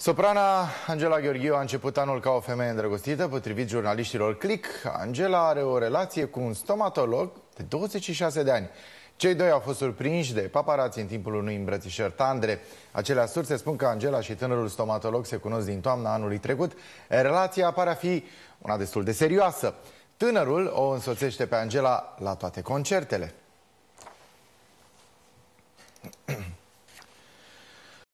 Soprana Angela Gheorghiu a început anul ca o femeie îndrăgostită, potrivit jurnaliștilor Click. Angela are o relație cu un stomatolog de 26 de ani. Cei doi au fost surprinși de paparații în timpul unui îmbrățișări tandre. Acelea surse spun că Angela și tânărul stomatolog se cunosc din toamna anului trecut. Relația pare a fi una destul de serioasă. Tânărul o însoțește pe Angela la toate concertele.